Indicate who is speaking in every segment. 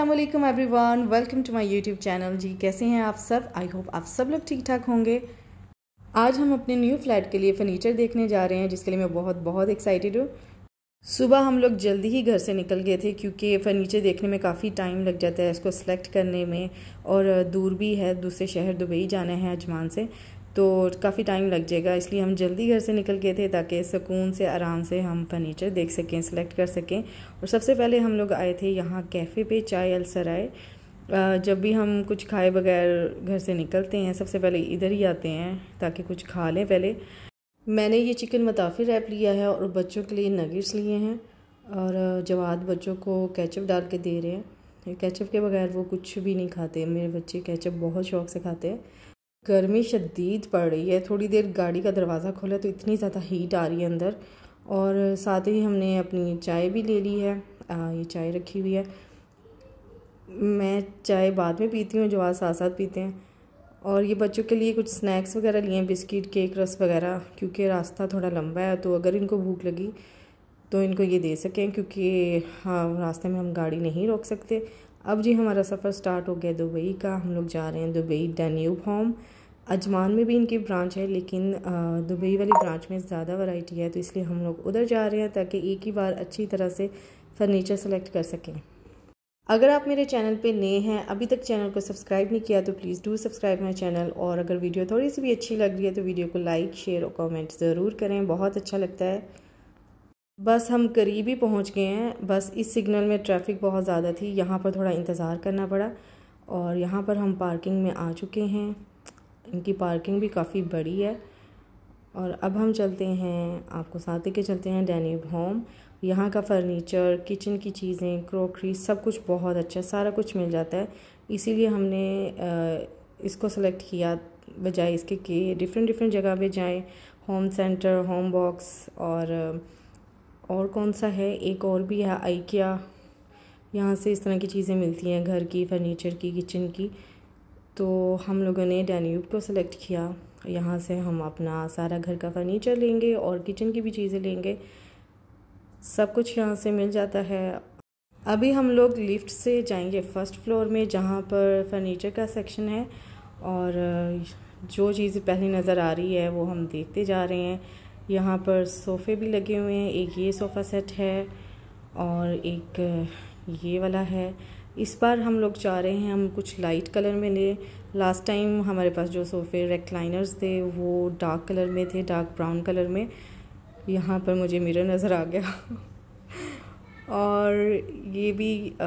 Speaker 1: Aslam everyone welcome to my YouTube channel जी कैसे हैं आप सब आई होप आप सब लोग ठीक ठाक होंगे आज हम अपने न्यू फ्लैट के लिए फर्नीचर देखने जा रहे हैं जिसके लिए मैं बहुत बहुत एक्साइटेड हूँ सुबह हम लोग जल्दी ही घर से निकल गए थे क्योंकि फर्नीचर देखने में काफ़ी टाइम लग जाता है इसको सेलेक्ट करने में और दूर भी है दूसरे शहर दुबई जाना है अजमान से तो काफ़ी टाइम लग जाएगा इसलिए हम जल्दी घर से निकल गए थे ताकि सुकून से आराम से हम फर्नीचर देख सकें सेलेक्ट कर सकें और सबसे पहले हम लोग आए थे यहाँ कैफ़े पे चाय अलसर आए जब भी हम कुछ खाए बगैर घर से निकलते हैं सबसे पहले इधर ही आते हैं ताकि कुछ खा लें पहले मैंने ये चिकन मताफ़ी रैप लिया है और बच्चों के लिए नगेट्स लिए हैं और जवाद बच्चों को कैचअप डाल के दे रहे हैं कैचअप के बगैर वो कुछ भी नहीं खाते मेरे बच्चे कैचअप बहुत शौक से खाते हैं गर्मी शदीद पड़ रही है थोड़ी देर गाड़ी का दरवाज़ा खोला तो इतनी ज़्यादा हीट आ रही है अंदर और साथ ही हमने अपनी चाय भी ले ली है आ, ये चाय रखी हुई है मैं चाय बाद में पीती हूँ जो आज साथ साथ पीते हैं और ये बच्चों के लिए कुछ स्नैक्स वगैरह लिए हैं बिस्किट केक रस वगैरह क्योंकि रास्ता थोड़ा लंबा है तो अगर इनको भूख लगी तो इनको ये दे सकें क्योंकि हाँ रास्ते में हम गाड़ी नहीं रोक सकते अब जी हमारा सफ़र स्टार्ट हो गया दुबई का हम लोग जा रहे हैं दुबई डेन्यूब होम अजमान में भी इनकी ब्रांच है लेकिन दुबई वाली ब्रांच में ज़्यादा वैरायटी है तो इसलिए हम लोग उधर जा रहे हैं ताकि एक ही बार अच्छी तरह से फर्नीचर सेलेक्ट कर सकें अगर आप मेरे चैनल पे नए हैं अभी तक चैनल को सब्सक्राइब नहीं किया तो please do subscribe my channel और अगर वीडियो थोड़ी सी भी अच्छी लग रही है तो वीडियो को लाइक शेयर और कॉमेंट ज़रूर करें बहुत अच्छा लगता है बस हम करीब ही पहुँच गए हैं बस इस सिग्नल में ट्रैफिक बहुत ज़्यादा थी यहाँ पर थोड़ा इंतज़ार करना पड़ा और यहाँ पर हम पार्किंग में आ चुके हैं इनकी पार्किंग भी काफ़ी बड़ी है और अब हम चलते हैं आपको साथ लेके चलते हैं डैनी होम यहाँ का फर्नीचर किचन की चीज़ें क्रोकरी सब कुछ बहुत अच्छा सारा कुछ मिल जाता है इसीलिए हमने इसको सेलेक्ट किया बजाय इसके कि डिफरेंट डिफरेंट जगह पे जाएं होम सेंटर होम बॉक्स और और कौन सा है एक और भी है आइकिया यहाँ से इस तरह की चीज़ें मिलती हैं घर की फर्नीचर की किचन की तो हम लोगों ने डैन्यूब को सिलेक्ट किया यहाँ से हम अपना सारा घर का फर्नीचर लेंगे और किचन की भी चीज़ें लेंगे सब कुछ यहाँ से मिल जाता है अभी हम लोग लिफ्ट से जाएंगे फर्स्ट फ्लोर में जहाँ पर फर्नीचर का सेक्शन है और जो चीज़ पहले नज़र आ रही है वो हम देखते जा रहे हैं यहाँ पर सोफ़े भी लगे हुए हैं एक ये सोफ़ा सेट है और एक ये वाला है इस बार हम लोग चाह रहे हैं हम कुछ लाइट कलर में लें लास्ट टाइम हमारे पास जो सोफ़े रेक्लाइनर्स थे वो डार्क कलर में थे डार्क ब्राउन कलर में यहाँ पर मुझे मिरर नज़र आ गया और ये भी आ,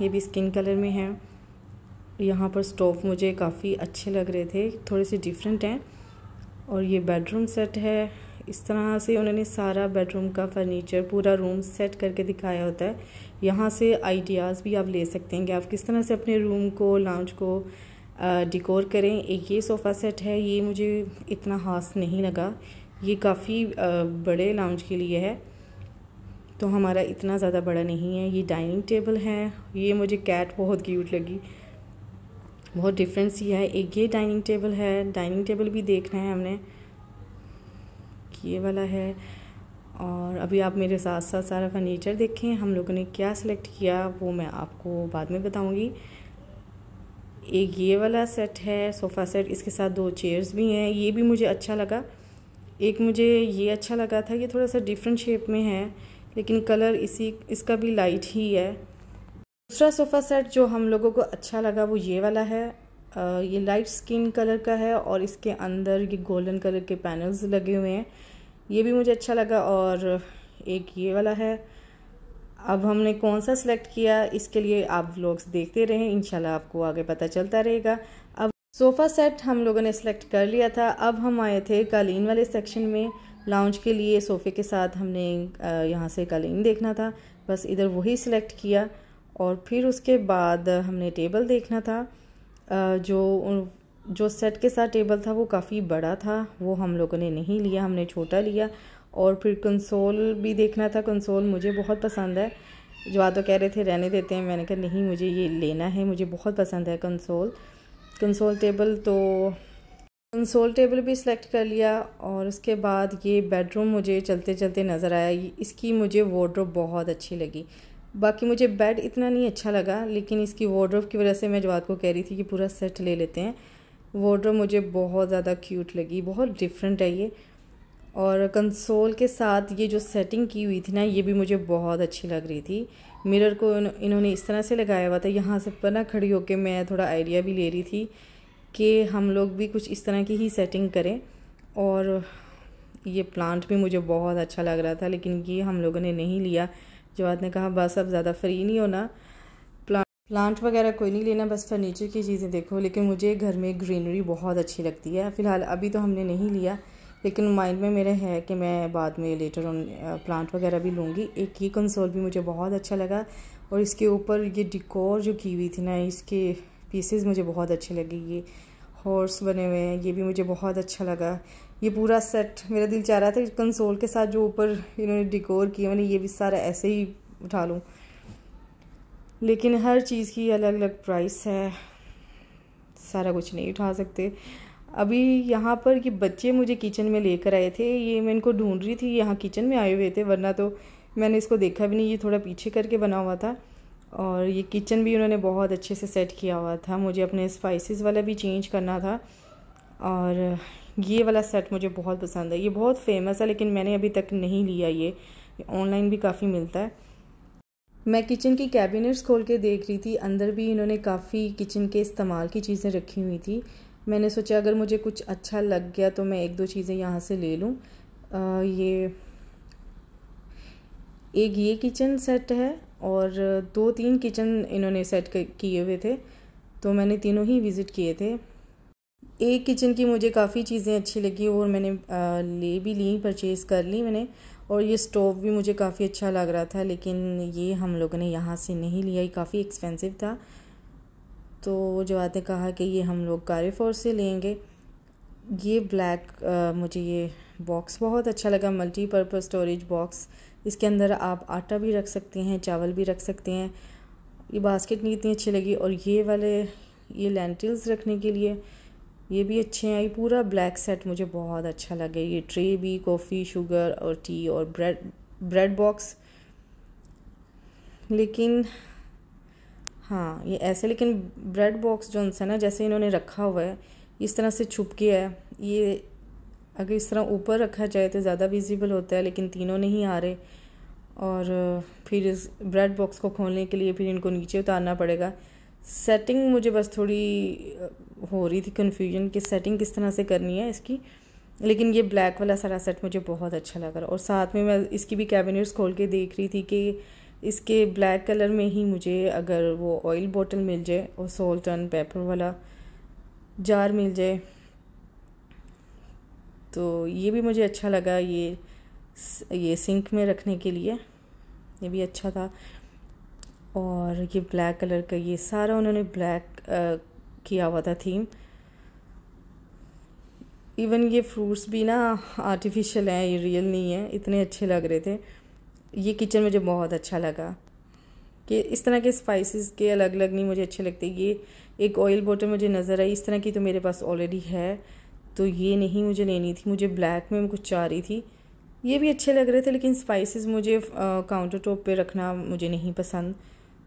Speaker 1: ये भी स्किन कलर में है यहाँ पर स्टोव मुझे काफ़ी अच्छे लग रहे थे थोड़े से डिफरेंट हैं और ये बेडरूम सेट है इस तरह से उन्होंने सारा बेडरूम का फर्नीचर पूरा रूम सेट करके दिखाया होता है यहाँ से आइडियाज़ भी आप ले सकते हैं कि आप किस तरह से अपने रूम को लाउंज को डिकोर करें एक ये सोफ़ा सेट है ये मुझे इतना हास नहीं लगा ये काफ़ी बड़े लाउंज के लिए है तो हमारा इतना ज़्यादा बड़ा नहीं है ये डाइनिंग टेबल है ये मुझे कैट बहुत क्यूट लगी बहुत डिफरेंस ही है एक ये डाइनिंग टेबल है डाइनिंग टेबल भी देखना है हमने ये वाला है और अभी आप मेरे साथ साथ सारा फर्नीचर देखें हम लोगों ने क्या सिलेक्ट किया वो मैं आपको बाद में बताऊंगी एक ये वाला सेट है सोफ़ा सेट इसके साथ दो चेयर्स भी हैं ये भी मुझे अच्छा लगा एक मुझे ये अच्छा लगा था ये थोड़ा सा डिफरेंट शेप में है लेकिन कलर इसी इसका भी लाइट ही है दूसरा सोफ़ा सेट जो हम लोगों को अच्छा लगा वो ये वाला है आ, ये लाइट स्किन कलर का है और इसके अंदर ये गोल्डन कलर के पैनल्स लगे हुए हैं ये भी मुझे अच्छा लगा और एक ये वाला है अब हमने कौन सा सिलेक्ट किया इसके लिए आप व्लॉग्स देखते रहें इंशाल्लाह आपको आगे पता चलता रहेगा अब सोफ़ा सेट हम लोगों ने सिलेक्ट कर लिया था अब हम आए थे कालीन वाले सेक्शन में लाउंज के लिए सोफ़े के साथ हमने यहाँ से कालीन देखना था बस इधर वही सिलेक्ट किया और फिर उसके बाद हमने टेबल देखना था जो जो सेट के साथ टेबल था वो काफ़ी बड़ा था वो हम लोगों ने नहीं लिया हमने छोटा लिया और फिर कंसोल भी देखना था कंसोल मुझे बहुत पसंद है जो तो कह रहे थे रहने देते हैं मैंने कहा नहीं मुझे ये लेना है मुझे बहुत पसंद है कंसोल कंसोल टेबल तो कंसोल टेबल भी सिलेक्ट कर लिया और उसके बाद ये बेडरूम मुझे चलते चलते नज़र आया इसकी मुझे वॉड्रोप बहुत अच्छी लगी बाकी मुझे बेड इतना नहीं अच्छा लगा लेकिन इसकी वॉड्रोप की वजह से मैं जवाब को कह रही थी कि पूरा सेट ले लेते हैं वोड्रो मुझे बहुत ज़्यादा क्यूट लगी बहुत डिफरेंट है ये और कंसोल के साथ ये जो सेटिंग की हुई थी ना ये भी मुझे बहुत अच्छी लग रही थी मिरर को इन्होंने इस तरह से लगाया हुआ था यहाँ से पर ना खड़ी होकर मैं थोड़ा आइडिया भी ले रही थी कि हम लोग भी कुछ इस तरह की ही सेटिंग करें और ये प्लांट भी मुझे बहुत अच्छा लग रहा था लेकिन ये हम लोगों ने नहीं लिया जवाद ने कहा बस अब ज़्यादा फ्री नहीं होना प्लांट वगैरह कोई नहीं लेना बस फर्नीचर की चीज़ें देखो लेकिन मुझे घर में ग्रीनरी बहुत अच्छी लगती है फ़िलहाल अभी तो हमने नहीं लिया लेकिन माइंड में मेरा है कि मैं बाद में लेटर ऑन प्लांट वगैरह भी लूँगी एक ये कंसोल भी मुझे बहुत अच्छा लगा और इसके ऊपर ये डिकोर जो की हुई थी ना इसके पीसेज़ मुझे बहुत अच्छे लगे ये हॉर्स बने हुए हैं ये भी मुझे बहुत अच्छा लगा ये पूरा सेट मेरा दिल चाह रहा था कंसोल के साथ जो ऊपर इन्होंने डिकोर किया मैंने ये भी सारा ऐसे ही उठा लूँ लेकिन हर चीज़ की अलग अलग प्राइस है सारा कुछ नहीं उठा सकते अभी यहाँ पर ये बच्चे मुझे किचन में लेकर आए थे ये मैं इनको ढूंढ रही थी यहाँ किचन में आए हुए थे वरना तो मैंने इसको देखा भी नहीं ये थोड़ा पीछे करके बना हुआ था और ये किचन भी उन्होंने बहुत अच्छे से सेट किया हुआ था मुझे अपने स्पाइसेस वाला भी चेंज करना था और ये वाला सेट मुझे बहुत पसंद है ये बहुत फेमस है लेकिन मैंने अभी तक नहीं लिया ये ऑनलाइन भी काफ़ी मिलता है मैं किचन की कैबिनेट्स खोल के देख रही थी अंदर भी इन्होंने काफ़ी किचन के इस्तेमाल की चीज़ें रखी हुई थी मैंने सोचा अगर मुझे कुछ अच्छा लग गया तो मैं एक दो चीज़ें यहाँ से ले लूँ ये एक ये किचन सेट है और दो तीन किचन इन्होंने सेट किए हुए थे तो मैंने तीनों ही विज़िट किए थे एक किचन की मुझे काफ़ी चीज़ें अच्छी लगी और मैंने ले भी ली परचेज़ कर ली मैंने और ये स्टोव भी मुझे काफ़ी अच्छा लग रहा था लेकिन ये हम लोगों ने यहाँ से नहीं लिया ये काफ़ी एक्सपेंसिव था तो जो आते कहा कि ये हम लोग कारीफोर से लेंगे ये ब्लैक आ, मुझे ये बॉक्स बहुत अच्छा लगा मल्टीपर्पज़ स्टोरेज बॉक्स इसके अंदर आप आटा भी रख सकते हैं चावल भी रख सकते हैं ये बास्केट नहीं इतनी अच्छी लगी और ये वाले ये लेंटिल्स रखने के लिए ये भी अच्छे हैं ये पूरा ब्लैक सेट मुझे बहुत अच्छा लगे ये ट्रे भी कॉफ़ी शुगर और टी और ब्रेड ब्रेड बॉक्स लेकिन हाँ ये ऐसे लेकिन ब्रेड बॉक्स जो है ना जैसे इन्होंने रखा हुआ है इस तरह से छुप गया है ये अगर इस तरह ऊपर रखा जाए तो ज़्यादा विजिबल होता है लेकिन तीनों नहीं आ रहे और फिर इस ब्रेड बॉक्स को खोलने के लिए फिर इनको नीचे उतारना पड़ेगा सेटिंग मुझे बस थोड़ी हो रही थी कन्फ्यूजन कि सेटिंग किस तरह से करनी है इसकी लेकिन ये ब्लैक वाला सारा सेट मुझे बहुत अच्छा लगा और साथ में मैं इसकी भी कैबिनेट्स खोल के देख रही थी कि इसके ब्लैक कलर में ही मुझे अगर वो ऑयल बॉटल मिल जाए और सॉल्ट एंड पेपर वाला जार मिल जाए तो ये भी मुझे अच्छा लगा ये ये सिंक में रखने के लिए ये भी अच्छा था और ये ब्लैक कलर का ये सारा उन्होंने ब्लैक किया हुआ था थीम इवन ये फ्रूट्स भी ना आर्टिफिशियल हैं ये रियल नहीं है इतने अच्छे लग रहे थे ये किचन मुझे बहुत अच्छा लगा कि इस तरह के स्पाइसेस के अलग अलग नहीं मुझे अच्छे लगते ये एक ऑयल बोतल मुझे नज़र आई इस तरह की तो मेरे पास ऑलरेडी है तो ये नहीं मुझे लेनी थी मुझे ब्लैक में कुछ चाह रही थी ये भी अच्छे लग रहे थे लेकिन स्पाइसेस मुझे काउंटर टॉप पर रखना मुझे नहीं पसंद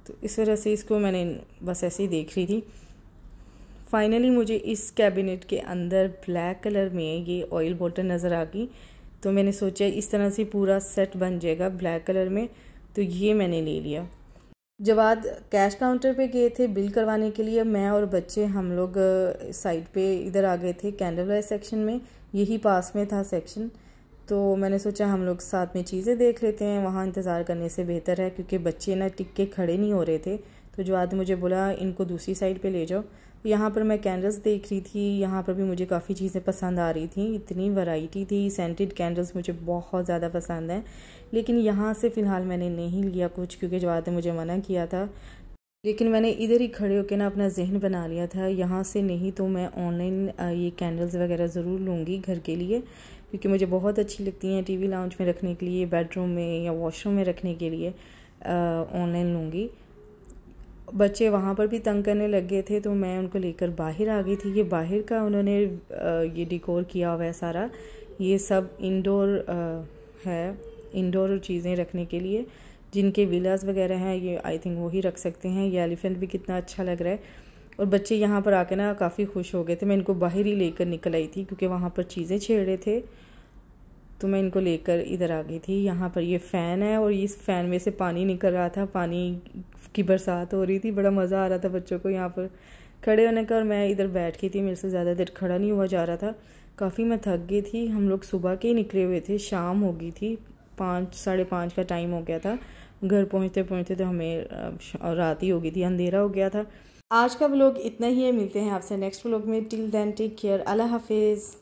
Speaker 1: तो इस वजह से इसको मैंने बस ऐसे ही देख रही थी फाइनली मुझे इस कैबिनेट के अंदर ब्लैक कलर में ये ऑयल बॉटल नज़र आ गई तो मैंने सोचा इस तरह से पूरा सेट बन जाएगा ब्लैक कलर में तो ये मैंने ले लिया आज कैश काउंटर पे गए थे बिल करवाने के लिए मैं और बच्चे हम लोग साइड पे इधर आ गए थे कैंडल वाइज सेक्शन में यही पास में था सेक्शन तो मैंने सोचा हम लोग साथ में चीज़ें देख लेते हैं वहाँ इंतज़ार करने से बेहतर है क्योंकि बच्चे ना टिक के खड़े नहीं हो रहे थे तो जो आदमी मुझे बोला इनको दूसरी साइड पे ले जाओ तो यहाँ पर मैं कैंडल्स देख रही थी यहाँ पर भी मुझे काफ़ी चीज़ें पसंद आ रही थी इतनी वैरायटी थी सेंटेड कैंडल्स मुझे बहुत ज़्यादा पसंद हैं लेकिन यहाँ से फ़िलहाल मैंने नहीं लिया कुछ क्योंकि जो आदमी मुझे मना किया था लेकिन मैंने इधर ही खड़े होकर ना अपना जहन बना लिया था यहाँ से नहीं तो मैं ऑनलाइन ये कैंडल्स वगैरह ज़रूर लूँगी घर के लिए क्योंकि मुझे बहुत अच्छी लगती हैं टीवी लाउंज में रखने के लिए बेडरूम में या वॉशरूम में रखने के लिए ऑनलाइन लूँगी बच्चे वहाँ पर भी तंग करने लग गए थे तो मैं उनको लेकर बाहर आ गई थी ये बाहर का उन्होंने ये डिकोर किया हुआ है सारा ये सब इंडोर है इंडोर चीज़ें रखने के लिए जिनके विलास वगैरह हैं ये आई थिंक वही रख सकते हैं ये एलिफेंट भी कितना अच्छा लग रहा है और बच्चे यहाँ पर आके ना काफ़ी खुश हो गए थे मैं इनको बाहर ही लेकर निकल आई थी क्योंकि वहाँ पर चीज़ें छेड़े थे तो मैं इनको लेकर इधर आ गई थी यहाँ पर ये फ़ैन है और इस फ़ैन में से पानी निकल रहा था पानी की बरसात हो रही थी बड़ा मज़ा आ रहा था बच्चों को यहाँ पर खड़े होने का और मैं इधर बैठ गई थी मेरे से ज़्यादा देर खड़ा नहीं हुआ जा रहा था काफ़ी मैं थक गई थी हम लोग सुबह के ही निकले हुए थे शाम हो गई थी पाँच साढ़े पाँच का टाइम हो गया था घर पहुँचते पहुँचते तो हमें रात ही हो गई थी अंधेरा हो गया था आज का व्लॉग इतना ही है मिलते हैं आपसे नेक्स्ट व्लॉग में टिल देन टेक केयर अल्लाह हाफिज़